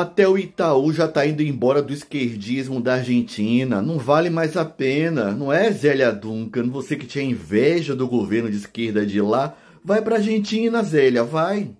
Até o Itaú já está indo embora do esquerdismo da Argentina. Não vale mais a pena. Não é Zélia Duncan, você que tinha inveja do governo de esquerda de lá. Vai para a Argentina, Zélia, vai.